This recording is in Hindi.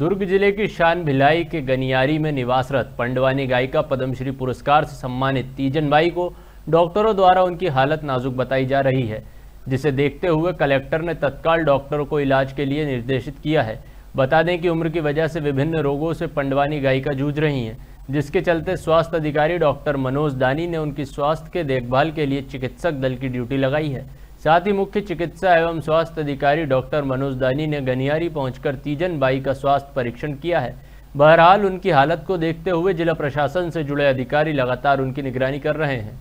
दुर्ग जिले की शान भिलाई के गनियारी में निवासरत पंडवानी गायिका पद्मश्री पुरस्कार से सम्मानित तीजन बाई को डॉक्टरों द्वारा उनकी हालत नाजुक बताई जा रही है जिसे देखते हुए कलेक्टर ने तत्काल डॉक्टरों को इलाज के लिए निर्देशित किया है बता दें कि उम्र की वजह से विभिन्न रोगों से पंडवानी गायिका जूझ रही हैं जिसके चलते स्वास्थ्य अधिकारी डॉक्टर मनोज दानी ने उनकी स्वास्थ्य के देखभाल के लिए चिकित्सक दल की ड्यूटी लगाई है साथ ही मुख्य चिकित्सा एवं स्वास्थ्य अधिकारी डॉक्टर मनोज दानी ने गनियारी पहुंचकर तीजन बाई का स्वास्थ्य परीक्षण किया है बहरहाल उनकी हालत को देखते हुए जिला प्रशासन से जुड़े अधिकारी लगातार उनकी निगरानी कर रहे हैं